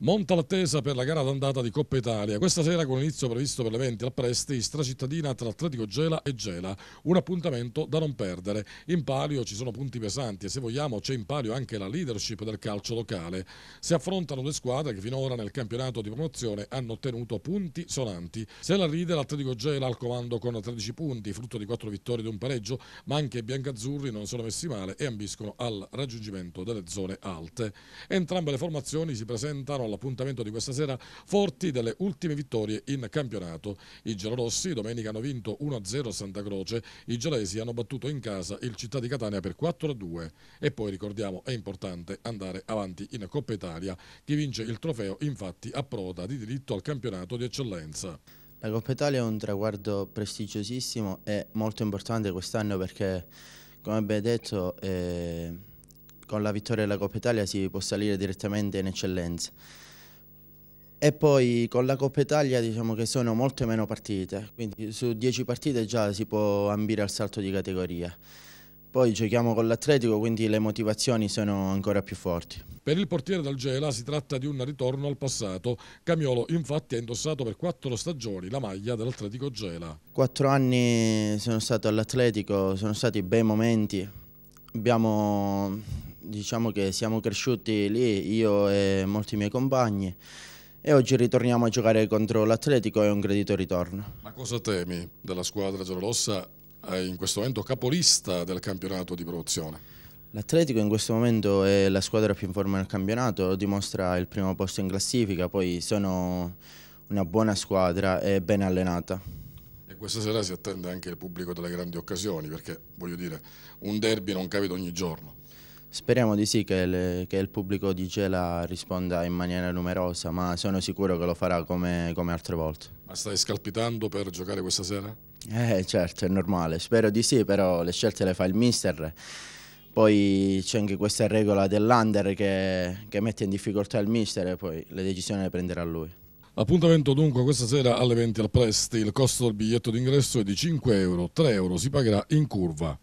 Monta l'attesa per la gara d'andata di Coppa Italia. Questa sera con inizio previsto per le 20 al Presti, stracittadina tra Atletico Gela e Gela. Un appuntamento da non perdere. In palio ci sono punti pesanti e se vogliamo c'è in palio anche la leadership del calcio locale. Si affrontano due squadre che finora nel campionato di promozione hanno ottenuto punti sonanti. Se la leader l'Atletico Gela al comando con 13 punti, frutto di 4 vittorie e un pareggio, ma anche i biancazzurri non sono messi male e ambiscono al raggiungimento delle zone alte. Entrambe le formazioni si presentano all'appuntamento di questa sera forti delle ultime vittorie in campionato. I giallorossi domenica hanno vinto 1-0 Santa Croce, i gialesi hanno battuto in casa il Città di Catania per 4-2 e poi ricordiamo è importante andare avanti in Coppa Italia. Chi vince il trofeo infatti approda di diritto al campionato di eccellenza. La Coppa Italia è un traguardo prestigiosissimo e molto importante quest'anno perché, come ben detto, eh, con la vittoria della Coppa Italia si può salire direttamente in eccellenza. E poi con la Coppa Italia diciamo che sono molte meno partite, quindi su 10 partite già si può ambire al salto di categoria. Poi giochiamo con l'Atletico, quindi le motivazioni sono ancora più forti. Per il portiere d'Algela si tratta di un ritorno al passato. Camiolo infatti ha indossato per quattro stagioni la maglia dell'Atletico Gela. Quattro anni sono stato all'Atletico, sono stati bei momenti. Abbiamo diciamo che siamo cresciuti lì, io e molti miei compagni, e oggi ritorniamo a giocare contro l'Atletico, è un gradito ritorno. Ma cosa temi della squadra giallorossa eh, in questo momento capolista del campionato di promozione? L'Atletico in questo momento è la squadra più in forma del campionato, lo dimostra il primo posto in classifica, poi sono una buona squadra e ben allenata. E questa sera si attende anche il pubblico delle grandi occasioni, perché voglio dire, un derby non capita ogni giorno. Speriamo di sì che, le, che, il pubblico di Gela risponda in maniera numerosa, ma sono sicuro che lo farà come, come, altre volte. Ma stai scalpitando per giocare questa sera? Eh certo, è normale, spero di sì, però le scelte le fa il mister. Poi c'è anche questa regola dell'under che, che mette in difficoltà il mister e poi le decisioni le prenderà lui. Appuntamento dunque questa sera alle 20 al Presti, il costo del biglietto d'ingresso è di 5 euro, 3 euro si pagherà in curva.